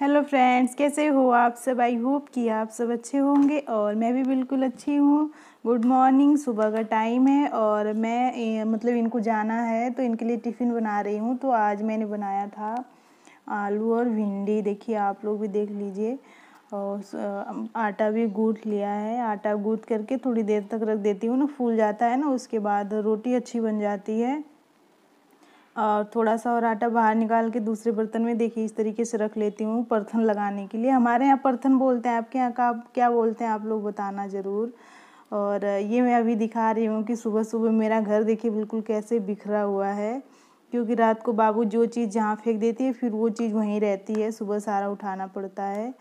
hello friends कैसे हो आप सब आई होप कि आप सब अच्छे होंगे और मैं भी बिल्कुल अच्छी हूँ गुड मॉर्निंग सुबह का टाइम है और मैं ए, मतलब इनको जाना है तो इनके लिए टिफ़िन बना रही हूँ तो आज मैंने बनाया था आलू और भिंडी देखिए आप लोग भी देख लीजिए और आटा भी गूँथ लिया है आटा गूँथ करके थोड़ी देर तक रख देती हूँ ना फूल जाता है ना उसके बाद रोटी अच्छी बन जाती है और थोड़ा सा और आटा बाहर निकाल के दूसरे बर्तन में देखिए इस तरीके से रख लेती हूँ परथन लगाने के लिए हमारे यहाँ परथन बोलते हैं आपके यहाँ का क्या बोलते हैं आप लोग बताना ज़रूर और ये मैं अभी दिखा रही हूँ कि सुबह सुबह मेरा घर देखिए बिल्कुल कैसे बिखरा हुआ है क्योंकि रात को बाबू जो चीज़ जहाँ फेंक देती है फिर वो चीज़ वहीं रहती है सुबह सारा उठाना पड़ता है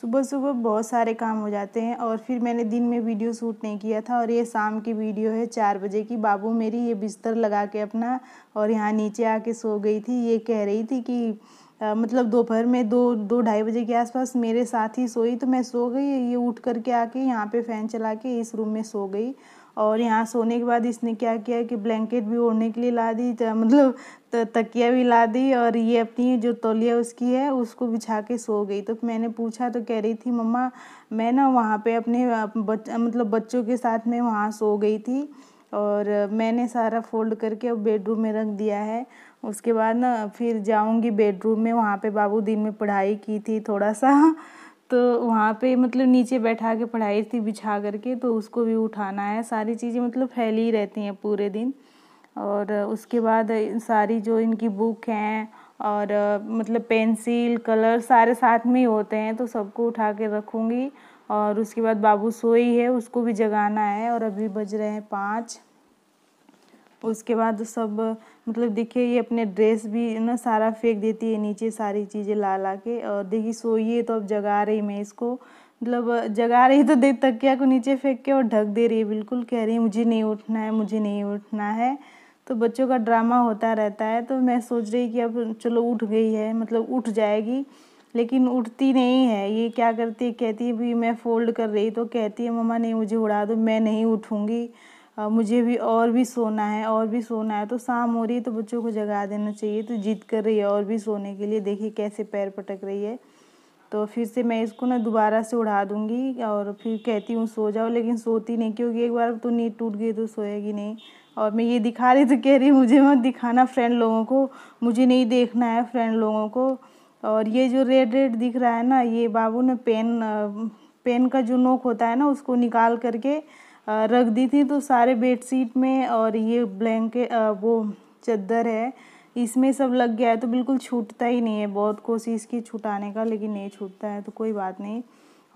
सुबह सुबह बहुत सारे काम हो जाते हैं और फिर मैंने दिन में वीडियो शूट नहीं किया था और ये शाम की वीडियो है चार बजे की बाबू मेरी ये बिस्तर लगा के अपना और यहाँ नीचे आके सो गई थी ये कह रही थी कि आ, मतलब दोपहर में दो दो ढाई बजे के आसपास मेरे साथ ही सोई तो मैं सो गई ये उठ कर के आके यहाँ पे फ़ैन चला के इस रूम में सो गई और यहाँ सोने के बाद इसने क्या किया कि ब्लैंकेट भी ओढ़ने के लिए ला दी मतलब तकिया भी ला दी और ये अपनी जो तौलिया उसकी है उसको बिछा के सो गई तो मैंने पूछा तो कह रही थी मम्मा मैं ना वहाँ पे अपने बच, मतलब बच्चों के साथ में वहाँ सो गई थी और मैंने सारा फोल्ड करके अब बेडरूम में रख दिया है उसके बाद ना फिर जाऊँगी बेडरूम में वहाँ पे बाबू दिन में पढ़ाई की थी थोड़ा सा तो वहाँ पे मतलब नीचे बैठा के पढ़ाई थी बिछा करके तो उसको भी उठाना है सारी चीज़ें मतलब फैली ही रहती हैं पूरे दिन और उसके बाद सारी जो इनकी बुक हैं और मतलब पेंसिल कलर सारे साथ में ही होते हैं तो सबको उठा के रखूँगी और उसके बाद बाबू सोई है उसको भी जगाना है और अभी बज रहे हैं पाँच उसके बाद सब मतलब देखिए ये अपने ड्रेस भी ना सारा फेंक देती है नीचे सारी चीज़ें ला ला के और देखिए सोई है तो अब जगा रही मैं इसको मतलब जगा रही तो देख तकिया को नीचे फेंक के और ढक दे रही है बिल्कुल कह रही है मुझे नहीं उठना है मुझे नहीं उठना है तो बच्चों का ड्रामा होता रहता है तो मैं सोच रही कि अब चलो उठ गई है मतलब उठ जाएगी लेकिन उठती नहीं है ये क्या करती है कहती है भी मैं फ़ोल्ड कर रही तो कहती है मम्मा नहीं मुझे उड़ा दो मैं नहीं उठूँगी मुझे भी और भी सोना है और भी सोना है तो शाम हो रही है तो बच्चों को जगा देना चाहिए तो जिद कर रही है और भी सोने के लिए देखिए कैसे पैर पटक रही है तो फिर से मैं इसको ना दोबारा से उड़ा दूँगी और फिर कहती हूँ सो जाओ लेकिन सोती नहीं क्योंकि एक बार तो नींद टूट गई तो सोएगी नहीं और मैं ये दिखा रही तो कह रही मुझे मत दिखाना फ्रेंड लोगों को मुझे नहीं देखना है फ्रेंड लोगों को और ये जो रेड रेड दिख रहा है ना ये बाबू ने पेन पेन का जो नोक होता है ना उसको निकाल करके रख दी थी तो सारे बेडशीट में और ये ब्लैंकेट वो चद्दर है इसमें सब लग गया है तो बिल्कुल छूटता ही नहीं है बहुत कोशिश की छुटाने का लेकिन नहीं छूटता है तो कोई बात नहीं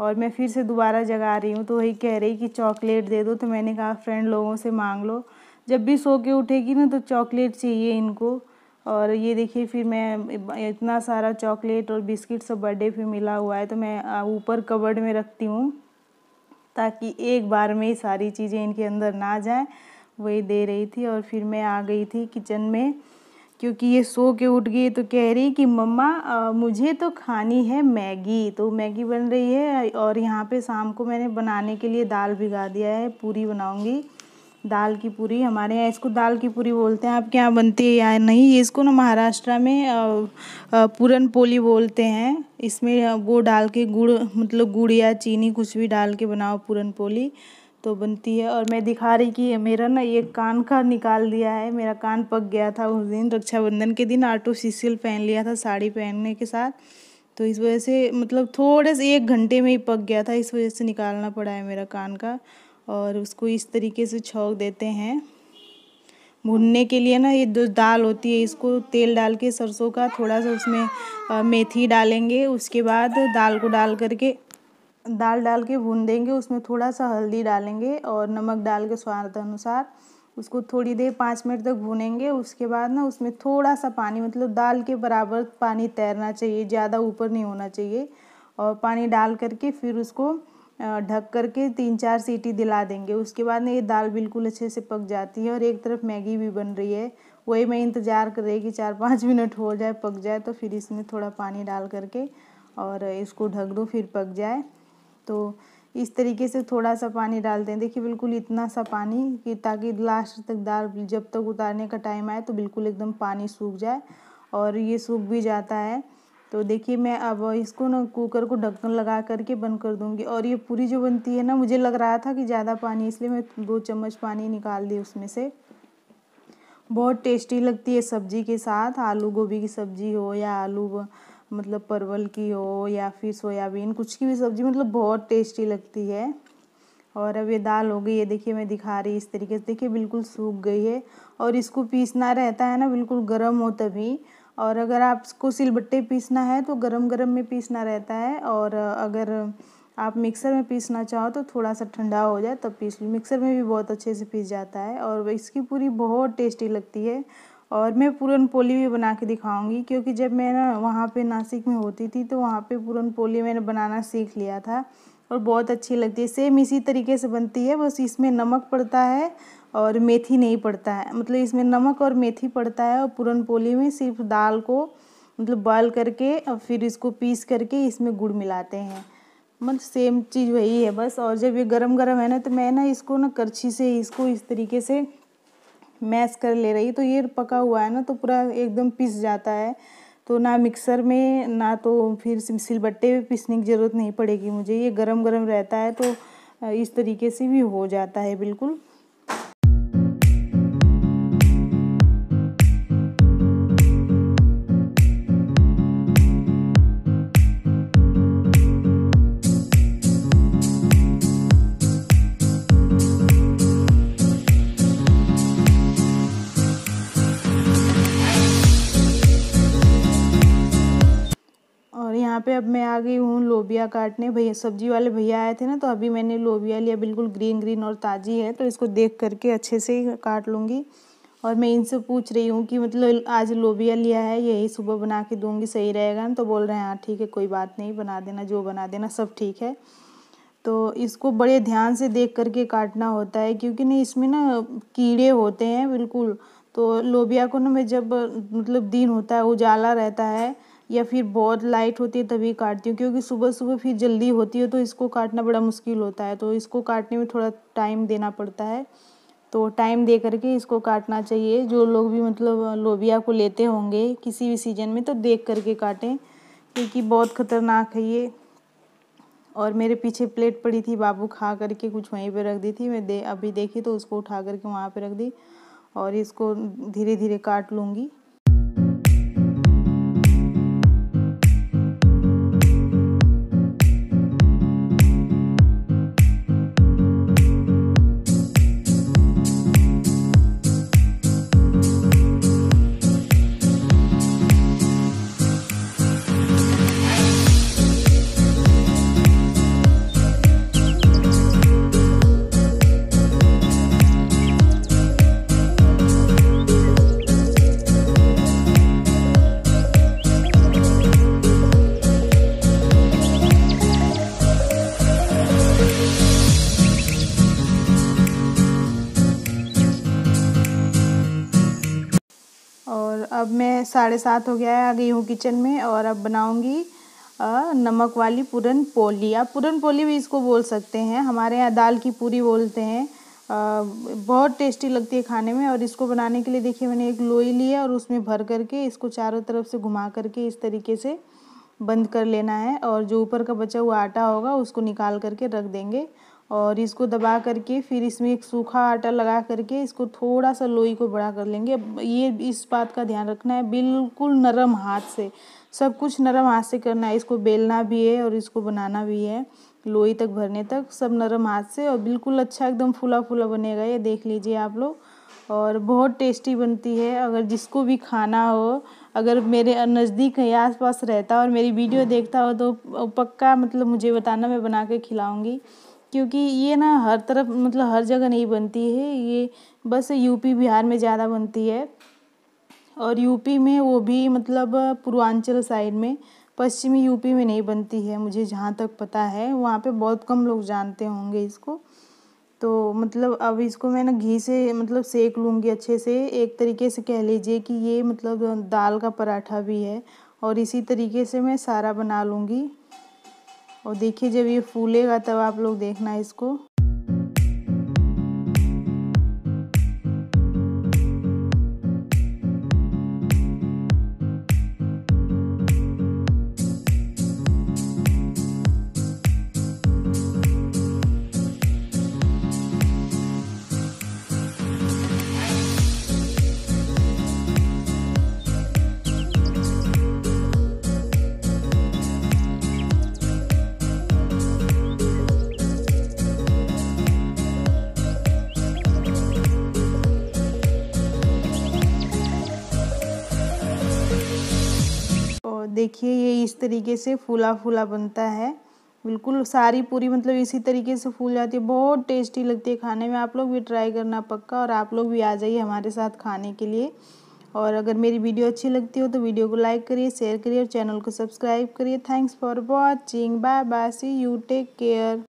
और मैं फिर से दोबारा जगा रही हूँ तो वही कह रही कि चॉकलेट दे दो तो मैंने कहा फ्रेंड लोगों से मांग लो जब भी सो के उठेगी ना तो चॉकलेट चाहिए इनको और ये देखिए फिर मैं इतना सारा चॉकलेट और बिस्किट सब बर्थडे पे मिला हुआ है तो मैं ऊपर कबर्ड में रखती हूँ ताकि एक बार में ही सारी चीज़ें इनके अंदर ना जाए वही दे रही थी और फिर मैं आ गई थी किचन में क्योंकि ये सो के उठ गई तो कह रही कि मम्मा आ, मुझे तो खानी है मैगी तो मैगी बन रही है और यहाँ पे शाम को मैंने बनाने के लिए दाल भिगा दिया है पूरी बनाऊँगी दाल की पूरी हमारे यहाँ इसको दाल की पूरी बोलते हैं आपके यहाँ बनती है या नहीं इसको ना महाराष्ट्र में पूरन पोली बोलते हैं इसमें वो डाल के गुड़ मतलब गुड़ या चीनी कुछ भी डाल के बनाओ पूरन पोली तो बनती है और मैं दिखा रही कि मेरा ना ये कान का निकाल दिया है मेरा कान पक गया था उस दिन रक्षाबंधन के दिन आर्टिफिशियल पहन लिया था साड़ी पहनने के साथ तो इस वजह से मतलब थोड़े से एक घंटे में ही पक गया था इस वजह से निकालना पड़ा है मेरा कान का और उसको इस तरीके से छोंक देते हैं भुनने के लिए ना ये जो दाल होती है इसको तेल डाल के सरसों का थोड़ा सा उसमें मेथी डालेंगे उसके बाद दाल को डाल करके दाल डाल के भून देंगे उसमें थोड़ा सा हल्दी डालेंगे और नमक डाल के स्वाद अनुसार उसको थोड़ी देर पाँच मिनट तक भूनेंगे उसके बाद ना उसमें थोड़ा सा पानी मतलब दाल के बराबर पानी तैरना चाहिए ज़्यादा ऊपर नहीं होना चाहिए और पानी डाल करके फिर उसको ढक करके तीन चार सीटी दिला देंगे उसके बाद ना ये दाल बिल्कुल अच्छे से पक जाती है और एक तरफ मैगी भी बन रही है वही मैं इंतज़ार कर रही कि चार पाँच मिनट हो जाए पक जाए तो फिर इसमें थोड़ा पानी डाल करके और इसको ढक दो फिर पक जाए तो इस तरीके से थोड़ा सा पानी डालते हैं देखिए बिल्कुल इतना सा पानी कि ताकि लास्ट तक दाल जब तक उतारने का टाइम आए तो बिल्कुल एकदम पानी सूख जाए और ये सूख भी जाता है तो देखिए मैं अब इसको ना कुकर को ढक्कन लगा करके बंद कर दूंगी और ये पूरी जो बनती है ना मुझे लग रहा था कि ज़्यादा पानी इसलिए मैं दो चम्मच पानी निकाल दी उसमें से बहुत टेस्टी लगती है सब्जी के साथ आलू गोभी की सब्जी हो या आलू मतलब परवल की हो या फिर सोयाबीन कुछ की भी सब्जी मतलब बहुत टेस्टी लगती है और अब ये दाल हो गई है देखिए मैं दिखा रही इस तरीके से देखिए बिल्कुल सूख गई है और इसको पीसना रहता है ना बिल्कुल गर्म हो तभी और अगर आपको सिलबट्टे पीसना है तो गरम गरम में पीसना रहता है और अगर आप मिक्सर में पीसना चाहो तो थोड़ा सा ठंडा हो जाए तब पीस लो मिक्सर में भी बहुत अच्छे से पीस जाता है और इसकी पूरी बहुत टेस्टी लगती है और मैं पूरन पोली भी बना के दिखाऊंगी क्योंकि जब मैं ना वहाँ पे नासिक में होती थी तो वहाँ पे पूरन पोली मैंने बनाना सीख लिया था और बहुत अच्छी लगती है सेम इसी तरीके से बनती है बस इसमें नमक पड़ता है और मेथी नहीं पड़ता है मतलब इसमें नमक और मेथी पड़ता है और पूरन पोली में सिर्फ दाल को मतलब बॉयल करके और फिर इसको पीस करके इसमें गुड़ मिलाते हैं मतलब सेम चीज़ वही है बस और जब ये गरम गरम है ना तो मैं ना इसको ना करछी से इसको इस तरीके से मैश कर ले रही तो ये पका हुआ है ना तो पूरा एकदम पिस जाता है तो ना मिक्सर में ना तो फिर सिलबट्टे में पीसने की ज़रूरत नहीं पड़ेगी मुझे ये गरम गरम रहता है तो इस तरीके से भी हो जाता है बिल्कुल लोबिया काटने भैया सब्जी वाले भैया आए थे ना तो अभी मैंने लोबिया लिया बिल्कुल ग्रीन ग्रीन और ताज़ी है तो इसको देख करके अच्छे से काट लूँगी और मैं इनसे पूछ रही हूँ कि मतलब आज लोबिया लिया है यही सुबह बना के दूँगी सही रहेगा ना तो बोल रहे हैं हाँ ठीक है कोई बात नहीं बना देना जो बना देना सब ठीक है तो इसको बड़े ध्यान से देख करके काटना होता है क्योंकि ना इसमें ना कीड़े होते हैं बिल्कुल तो लोबिया को ना मैं जब मतलब दिन होता है उजाला रहता है या फिर बहुत लाइट होती है तभी काटती हूँ क्योंकि सुबह सुबह फिर जल्दी होती है तो इसको काटना बड़ा मुश्किल होता है तो इसको काटने में थोड़ा टाइम देना पड़ता है तो टाइम दे करके इसको काटना चाहिए जो लोग भी मतलब लोबिया को लेते होंगे किसी भी सीजन में तो देख करके काटें क्योंकि बहुत ख़तरनाक है ये और मेरे पीछे प्लेट पड़ी थी बाबू खा करके कुछ वहीं पर रख दी थी मैं दे अभी देखी तो उसको उठा करके वहाँ पर रख दी और इसको धीरे धीरे काट लूँगी अब मैं साढ़े सात हो गया है आ गई हूँ किचन में और अब बनाऊँगी नमक वाली पूरन पोली आप पूरन पोली भी इसको बोल सकते हैं हमारे यहाँ दाल की पूरी बोलते हैं बहुत टेस्टी लगती है खाने में और इसको बनाने के लिए देखिए मैंने एक लोई ली है और उसमें भर करके इसको चारों तरफ से घुमा करके इस तरीके से बंद कर लेना है और जो ऊपर का बचा हुआ आटा होगा उसको निकाल करके रख देंगे और इसको दबा करके फिर इसमें एक सूखा आटा लगा करके इसको थोड़ा सा लोई को बड़ा कर लेंगे ये इस बात का ध्यान रखना है बिल्कुल नरम हाथ से सब कुछ नरम हाथ से करना है इसको बेलना भी है और इसको बनाना भी है लोई तक भरने तक सब नरम हाथ से और बिल्कुल अच्छा एकदम फूला फूला बनेगा ये देख लीजिए आप लोग और बहुत टेस्टी बनती है अगर जिसको भी खाना हो अगर मेरे नज़दीक है आस पास रहता और मेरी वीडियो देखता हो तो पक्का मतलब मुझे बताना मैं बना के खिलाऊँगी क्योंकि ये ना हर तरफ मतलब हर जगह नहीं बनती है ये बस यूपी बिहार में ज़्यादा बनती है और यूपी में वो भी मतलब पूर्वांचल साइड में पश्चिमी यूपी में नहीं बनती है मुझे जहाँ तक पता है वहाँ पे बहुत कम लोग जानते होंगे इसको तो मतलब अब इसको मैं ना घी से मतलब सेक लूँगी अच्छे से एक तरीके से कह लीजिए कि ये मतलब दाल का पराठा भी है और इसी तरीके से मैं सारा बना लूँगी और देखिए जब ये फूलेगा तब आप लोग देखना इसको देखिए ये इस तरीके से फूला फूला बनता है बिल्कुल सारी पूरी मतलब इसी तरीके से फूल जाती है बहुत टेस्टी लगती है खाने में आप लोग भी ट्राई करना पक्का और आप लोग भी आ जाइए हमारे साथ खाने के लिए और अगर मेरी वीडियो अच्छी लगती हो तो वीडियो को लाइक करिए शेयर करिए और चैनल को सब्सक्राइब करिए thanks for watching bye bye see you take care